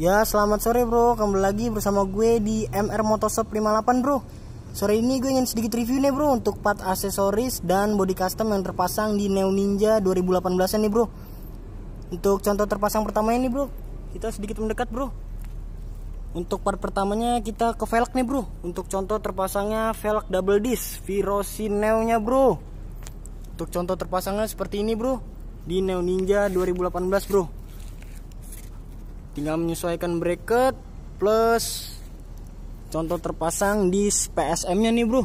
Ya, selamat sore bro. Kembali lagi bersama gue di MR Motoshop 58 bro. Sore ini gue ingin sedikit review nih bro untuk part aksesoris dan body custom yang terpasang di Neo Ninja 2018 nih bro. Untuk contoh terpasang pertama ini bro, kita sedikit mendekat bro. Untuk part pertamanya kita ke velg nih bro. Untuk contoh terpasangnya velg double disc Virosi Neo nya bro. Untuk contoh terpasangnya seperti ini bro di Neo Ninja 2018 bro tinggal menyesuaikan bracket plus contoh terpasang di PSM nya nih bro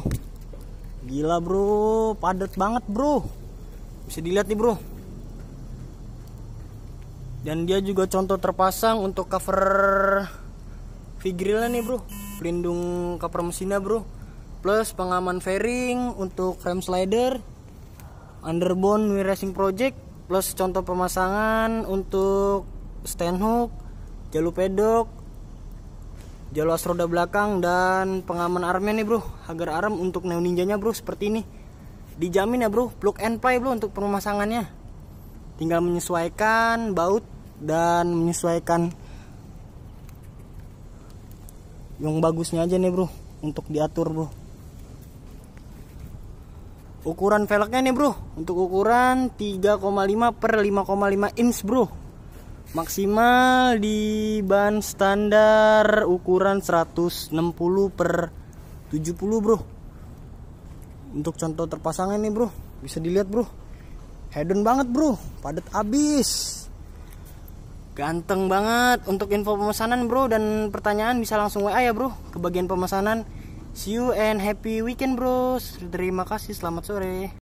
gila bro padat banget bro bisa dilihat nih bro dan dia juga contoh terpasang untuk cover figurilnya nih bro pelindung cover mesinnya bro plus pengaman fairing untuk frame slider underbone racing project plus contoh pemasangan untuk stand hook jalur pedok jalur roda belakang dan pengaman armnya nih bro agar arm untuk neo ninjanya bro seperti ini dijamin ya bro plug and play bro untuk pemasangannya tinggal menyesuaikan baut dan menyesuaikan yang bagusnya aja nih bro untuk diatur bro ukuran velgnya nih bro untuk ukuran 3,5 per 5,5 inch bro maksimal di ban standar ukuran 160 per 70 bro untuk contoh terpasang ini bro bisa dilihat bro hedon banget bro padat abis ganteng banget untuk info pemesanan bro dan pertanyaan bisa langsung WA ya bro ke bagian pemesanan see you and happy weekend bros terima kasih selamat sore